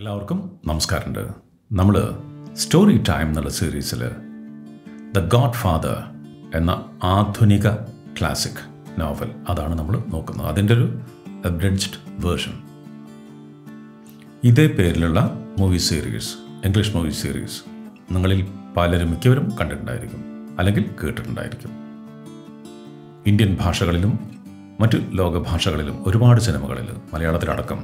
എല്ലാവർക്കും നമസ്കാരമുണ്ട് നമ്മൾ സ്റ്റോറി ടൈം എന്നുള്ള സീരീസിൽ ദ ഗോഡ് ഫാദർ എന്ന ആധുനിക ക്ലാസിക് നോവൽ അതാണ് നമ്മൾ നോക്കുന്നത് അതിൻ്റെ ഒരു അബ്രൻസ്ഡ് വേർഷൻ ഇതേ പേരിലുള്ള movie series English movie series നിങ്ങളിൽ പലരും മിക്കവരും കണ്ടിട്ടുണ്ടായിരിക്കും അല്ലെങ്കിൽ കേട്ടിട്ടുണ്ടായിരിക്കും ഇന്ത്യൻ ഭാഷകളിലും മറ്റു ലോകഭാഷകളിലും ഒരുപാട് സിനിമകളിൽ മലയാളത്തിലടക്കം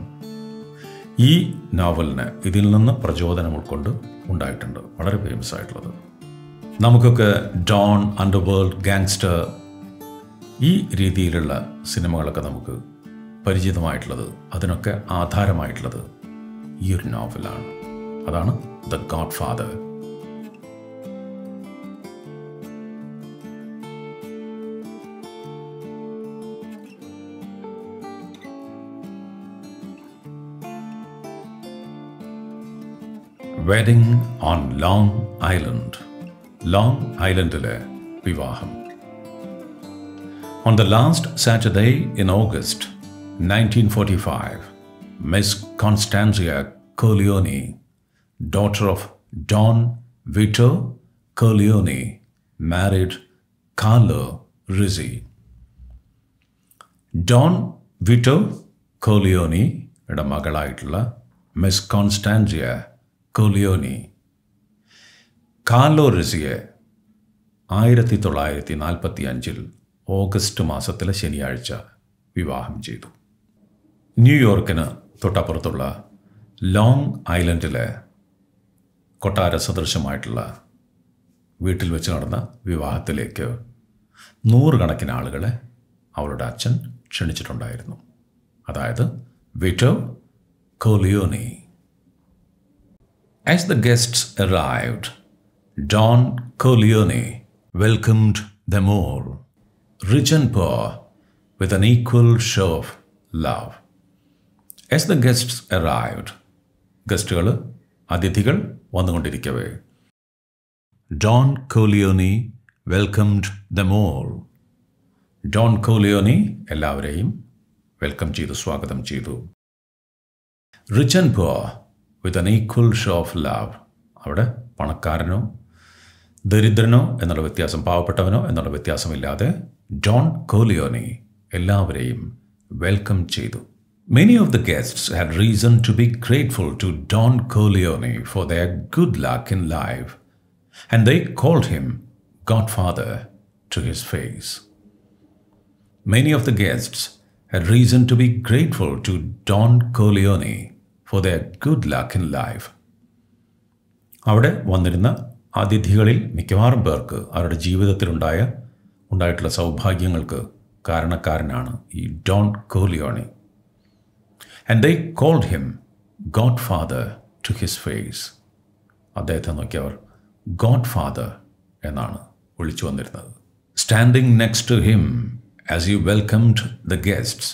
ഈ നോവലിന് ഇതിൽ നിന്ന് പ്രചോദനം ഉൾക്കൊണ്ട് ഉണ്ടായിട്ടുണ്ട് വളരെ ഫേമസ് ആയിട്ടുള്ളത് നമുക്കൊക്കെ ഡോൺ അണ്ടർവേൾഡ് ഗാങ്സ്റ്റർ ഈ രീതിയിലുള്ള സിനിമകളൊക്കെ നമുക്ക് പരിചിതമായിട്ടുള്ളത് അതിനൊക്കെ ആധാരമായിട്ടുള്ളത് ഈ ഒരു നോവലാണ് അതാണ് the godfather wedding on Long Island Long ഐലൻഡിലെ വിവാഹം on the last Saturday in August nineteen forty five miss Constanzia Corleone daughter of Don Vito Corleone, married Carlo Rizzi. Don Vito Corleone, മകളായിട്ടുള്ള miss Constanzia Corleone Carlo റസിയെ ആയിരത്തി തൊള്ളായിരത്തി നാൽപ്പത്തി അഞ്ചിൽ August മാസത്തിലെ ശനിയാഴ്ച വിവാഹം ചെയ്തു ന്യൂയോർക്കിന് തൊട്ടപ്പുറത്തുള്ള ലോങ് ഐലൻഡിലെ കൊട്ടാര സദൃശമായിട്ടുള്ള വീട്ടിൽ വെച്ച് നടന്ന വിവാഹത്തിലേക്ക് നൂറുകണക്കിന് ആളുകളെ അവളുടെ അച്ഛൻ ക്ഷണിച്ചിട്ടുണ്ടായിരുന്നു അതായത് വിറ്റോ കൊലിയോനി As the guests arrived, Don Corleone welcomed them all, rich and poor, with an equal show of love. As the guests arrived, ഗസ്റ്റുകൾ അതിഥികൾ വന്നുകൊണ്ടിരിക്കവേ Don Corleone welcomed them all Don Corleone എല്ലാവരെയും വെൽക്കം ചെയ്തു സ്വാഗതം ചെയ്തു റിച്ച് ആൻഡ് വിത്ത് അൻ equal show of law അവിടെ പണക്കാരനോ ദരിദ്രനോ എന്നുള്ള വ്യത്യാസം പാവപ്പെട്ടവനോ എന്നുള്ള വ്യത്യാസമില്ലാതെ ജോൺ കോലിയോനെ എല്ലാവരെയും വെൽക്കം ചെയ്തു many of the guests had reason to be grateful to Don Corleone for their good luck in life and they called him godfather to his face many of the guests had reason to be grateful to Don Corleone for the good luck in life അവിടെ വന്നിരുന്ന അതിഥികളിൽ മിക്കവാറും പേർക്ക് അവരുടെ ജീവിതത്തിലുണ്ടായ ഉണ്ടായിട്ടുള്ള സൗഭാഗ്യങ്ങൾക്ക് കാരണക്കാരനാണ് ഈ Don Corleone and they called him godfather to his face അദ്ദേഹത്തെ നോക്കിയവർ ഗോഡ് ഫാദർ എന്നാണ് വിളിച്ചു വന്നിരുന്നത് standing next to him as you welcomed the guests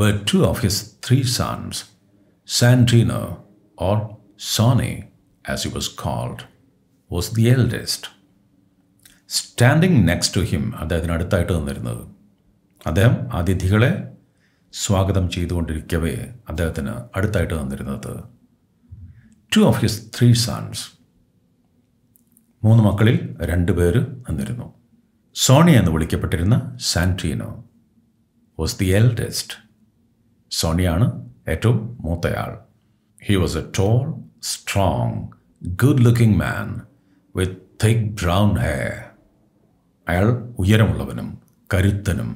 were two of his three sons, Santino, or Sonny as he was called, was the eldest. Standing next to him അദ്ദേഹത്തിന് അടുത്തായിട്ട് നിന്നിരുന്നത് അദ്ദേഹം അതിഥികളെ സ്വാഗതം ചെയ്തുകൊണ്ടിരിക്കവേ അദ്ദേഹത്തിന് അടുത്തായിട്ട് നിന്നിരുന്നത് two of his three sons മൂന്ന് മക്കളിൽ രണ്ട് പേര് നിന്നിരുന്നു സോണി എന്ന് വിളിക്കപ്പെട്ടിരുന്ന സാൻട്രീനോ വാസ് ദി എൽഡസ്റ്റ് സോണിയാണ് ഏറ്റവും മൂത്തയാൾ he was a tall strong good looking man with thick brown hair അയാൾ ഉയരമുള്ളവനും കരുത്തനും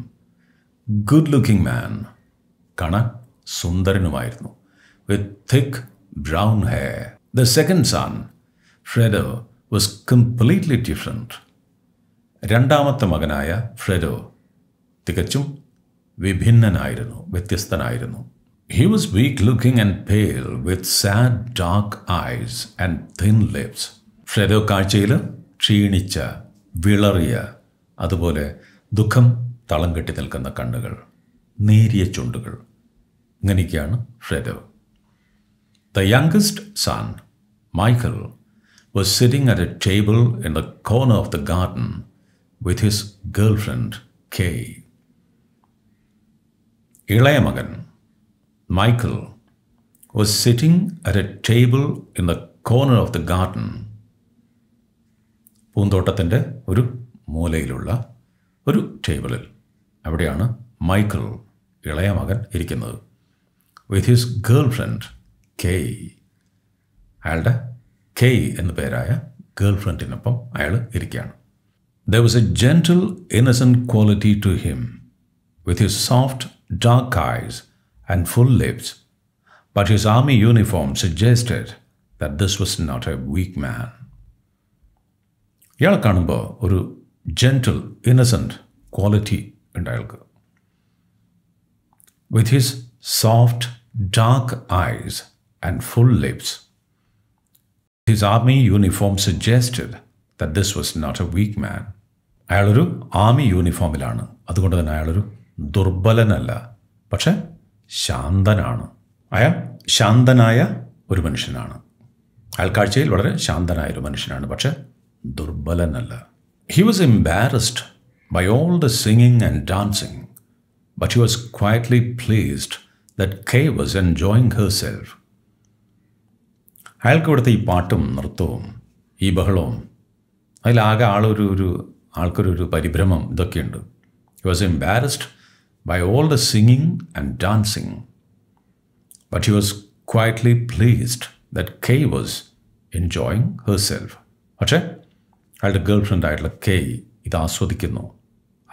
ഗുഡ് ലുക്കിംഗ് മാൻ കാണാൻ സുന്ദരനുമായിരുന്നു with thick brown hair the second son Fredo was completely different രണ്ടാമത്തെ മകനായ ഫ്രെഡോ തികച്ചും വിഭിന്നനായിരുന്നു വ്യത്യസ്തനായിരുന്നു he was weak looking and pale, with sad dark eyes and thin lips. ഷെഡോ കാഴ്ചയിൽ ക്ഷീണിച്ച വിളറിയ അതുപോലെ ദുഃഖം തളം കെട്ടി നിൽക്കുന്ന കണ്ണുകൾ നേരിയ ചുണ്ടുകൾ ഇങ്ങനെയൊക്കെയാണ് ഷെഡോ the youngest son Michael was sitting at a table in the corner of the garden with his girlfriend Kay ഇളയ മകൻ Michael was sitting at a table in the corner of the garden. പൂന്തോട്ടത്തിൻ്റെ ഒരു മൂലയിലുള്ള ഒരു ടേബിളിൽ അവിടെയാണ് Michael ഇളയ മകൻ ഇരിക്കുന്നത് with his girlfriend Kay അയാളുടെ കെയ് എന്നു പേരായ ഗേൾ ഫ്രണ്ടിനൊപ്പം അയാൾ ഇരിക്കുകയാണ് there was a gentle innocent quality to him with his soft dark eyes and full lips, but his army uniform suggested that this was not a weak man. Yala Kanumba, Uru gentle, innocent quality in Dialga. With his soft, dark eyes and full lips, his army uniform suggested that this was not a weak man. Ayaluru, army uniform ilana. Adhukundan Ayaluru, durbalanalla. Pache? ശാന്തനാണ് അയാൾ ശാന്തനായ ഒരു മനുഷ്യനാണ് അയാൾക്കാഴ്ചയിൽ വളരെ ശാന്തനായ ഒരു മനുഷ്യനാണ് പക്ഷെ ദുർബലനല്ല he was embarrassed all the singing singing dancing dancing, he was quietly pleased that that was enjoying enjoying self അയാൾക്ക് ഇവിടുത്തെ ഈ പാട്ടും നൃത്തവും ഈ ബഹളവും അതിലാകെ ആളൊരു ഒരു ആൾക്കൊരു ഒരു പരിഭ്രമം ഇതൊക്കെയുണ്ട് he was embarrassed by all the singing and dancing. But he was quietly pleased that Kay was enjoying herself പക്ഷേ അയാളുടെ ഗേൾ ഫ്രണ്ട് ആയിട്ടുള്ള കെ ഇത് ആസ്വദിക്കുന്നു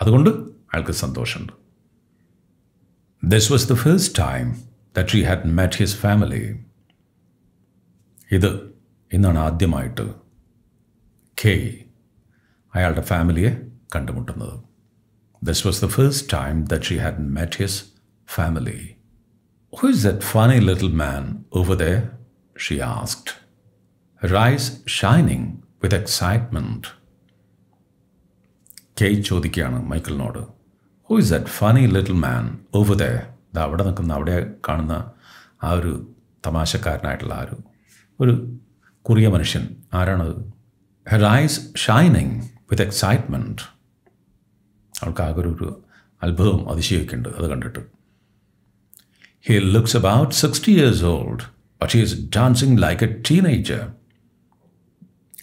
അതുകൊണ്ട് അയാൾക്ക് സന്തോഷമുണ്ട് this was the first time that she had met his family ഇത് ഇന്നാണ് ആദ്യമായിട്ട് കെ അയാളുടെ ഫാമിലിയെ കണ്ടുമുട്ടുന്നത് This was the first time that she had met his family. Who is that funny little man over there? she asked, her eyes shining with excitement. Kay ചോദിക്കുകയാണ് മൈക്കിളിനോട് who is that funny little man over there? ഇത് അവിടെ നിൽക്കുന്ന അവിടെ കാണുന്ന ആ ഒരു തമാശക്കാരനായിട്ടുള്ള ആ ഒരു ഒരു കുറിയ മനുഷ്യൻ ആരാണത് her eyes shining with excitement അവൾക്ക് ആകെ ഒരു അത്ഭുതവും അതിശയൊക്കെ ഉണ്ട് അത് കണ്ടിട്ട് he looks about sixty years old but she is dancing like a teenager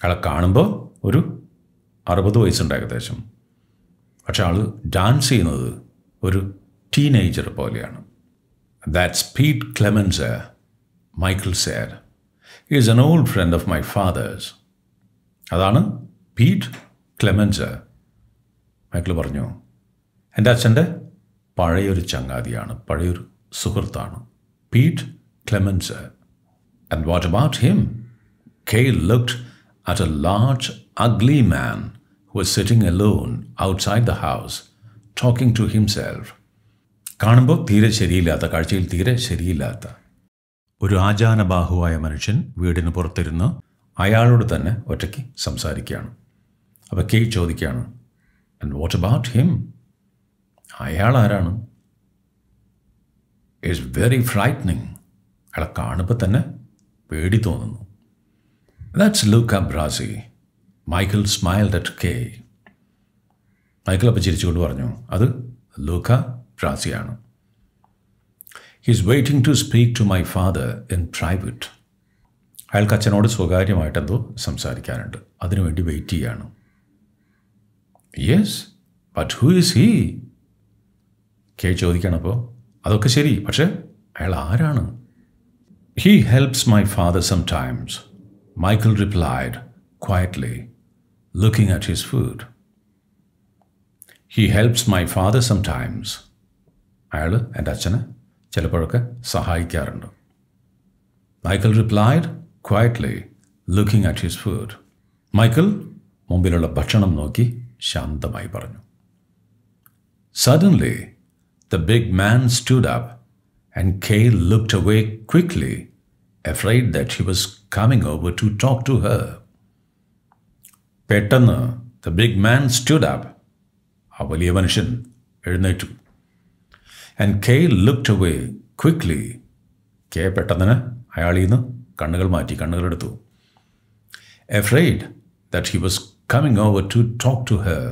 അയാളെ കാണുമ്പോൾ ഒരു അറുപത് വയസ്സുണ്ട് ഏകദേശം പക്ഷെ ആൾ ഡാൻസ് ചെയ്യുന്നത് ഒരു ടീനേജർ പോലെയാണ് that's Pete Clemenza Michael said is an old friend of my father's അതാണ് പീറ്റ് ക്ലെമൻസ് മൈക്കിൾ പറഞ്ഞു എൻ്റെ അച്ഛൻ്റെ പഴയൊരു ചങ്ങാതിയാണ് പഴയൊരു സുഹൃത്താണ് പീറ്റ് ക്ലെമൻസ് and what about him Kay looked at a large ugly man who is sitting alone outside the house talking to himself കാണുമ്പോൾ തീരെ ശരിയില്ലാത്ത കാഴ്ചയിൽ തീരെ ശരിയില്ലാത്ത ഒരു ആചാനബാഹുവായ മനുഷ്യൻ വീടിന് പുറത്തിരുന്ന് അയാളോട് തന്നെ ഒറ്റയ്ക്ക് സംസാരിക്കുകയാണ് അപ്പോൾ കെയ് ചോദിക്കുകയാണ് ആൻഡ് വാട്ട് അബൌട്ട് ഹിം അയാൾ ആരാണ് ഈസ് വെരി ഫ്രൈറ്റനിങ് അയാളെ കാണുമ്പോൾ തന്നെ പേടി തോന്നുന്നു that's Luca Brasi Michael smiled at Kay Michael അപ്പം ചിരിച്ചുകൊണ്ട് പറഞ്ഞു അത് ലൂക്ക ബ്രാസിയാണ് he's waiting to speak to my father in private അയാൾക്ക് അച്ഛനോട് സ്വകാര്യമായിട്ടെന്തോ സംസാരിക്കാനുണ്ട് അതിനുവേണ്ടി വെയിറ്റ് ചെയ്യാണ് yes but who is he Kay ചോദിക്കുകയാണ് അപ്പോൾ അതൊക്കെ ശരി പക്ഷേ അയാൾ ആരാണ് he helps my father sometimes Michael replied quietly looking at his food he helps my father sometimes അയാൾ എൻ്റെ അച്ഛനെ ചിലപ്പോഴൊക്കെ സഹായിക്കാറുണ്ട് Michael replied quietly looking at his food Michael മുമ്പിലുള്ള ഭക്ഷണം നോക്കി ശാന്തമായി പറഞ്ഞു suddenly the big man stood up and Kay looked away quickly afraid that he was coming over to talk to her പെട്ടെന്ന് the big man stood up ആ വലിയ മനുഷ്യൻ എഴുന്നേറ്റു and Kay looked away quickly Kay പെട്ടെന്ന് അയാളിൽ നിന്ന് കണ്ണുകൾ മാറ്റി കണ്ണുകളെടുത്തു afraid that he was coming over to talk to her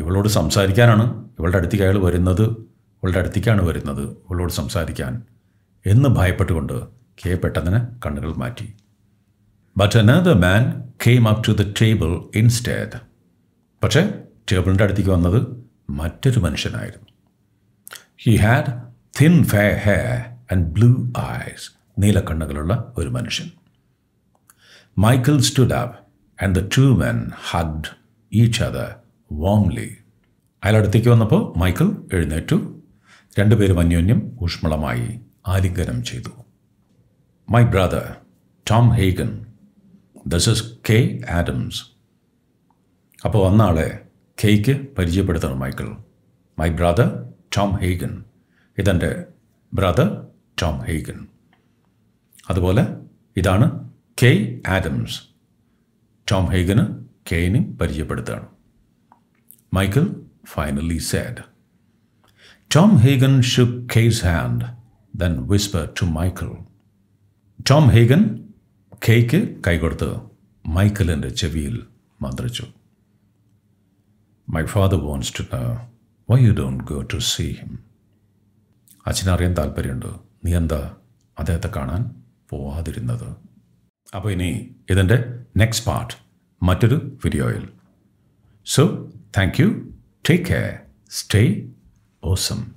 ഇവളോട് സംസാരിക്കാനാണ് ഇവളുടെ അടുത്തേക്ക് അയാൾ വരുന്നത് ഇവളുടെ അടുത്തേക്കാണ് വരുന്നത് ഇവളോട് സംസാരിക്കാൻ എന്ന് ഭയപ്പെട്ടുകൊണ്ട് കെ പെട്ടെന്ന് കണ്ണുകൾ മാറ്റി but another man came up to the table instead പക്ഷേ ടേബിളിൻ്റെ അടുത്തേക്ക് വന്നത് മറ്റൊരു മനുഷ്യനായിരുന്നു he had thin fair hair and blue eyes നീലക്കണ്ണുകളുള്ള ഒരു മനുഷ്യൻ Michael stood up and the two men hugged each other warmly അയാൾ അടുത്തേക്ക് വന്നപ്പോൾ മൈക്കിൾ എഴുന്നേറ്റു രണ്ടുപേരും അന്യോന്യം ഊഷ്മളമായി ആലിംഗനം ചെയ്തു my brother Tom Hagen this is Kay Adams അപ്പോൾ വന്ന ആളെ കെയ്ക്ക് പരിചയപ്പെടുത്തണം Michael my brother Tom Hagen ഇതെൻ്റെ ബ്രദർ ടോം ഹേഗൻ അതുപോലെ ഇതാണ് കെ ആഡംസ് ടോം ഹേഗന് കെയിനെ പരിചയപ്പെടുത്തുകയാണ് Michael finally said Tom Hagen shook Kay's hand then whisper to Michael Tom Hagen കെയ്ക്ക് കൈകൊടുത്ത് മൈക്കിളിൻ്റെ ചെവിയിൽ മന്ത്രിച്ചു my father wants to why you don't go to see him അച്ഛനറിയാൻ താല്പര്യമുണ്ട് നീ എന്താ അദ്ദേഹത്തെ കാണാൻ പോവാതിരുന്നത് അപ്പോൾ ഇനി ഇതിൻ്റെ നെക്സ്റ്റ് പാർട്ട് മറ്റൊരു വീഡിയോയിൽ so thank you take care stay awesome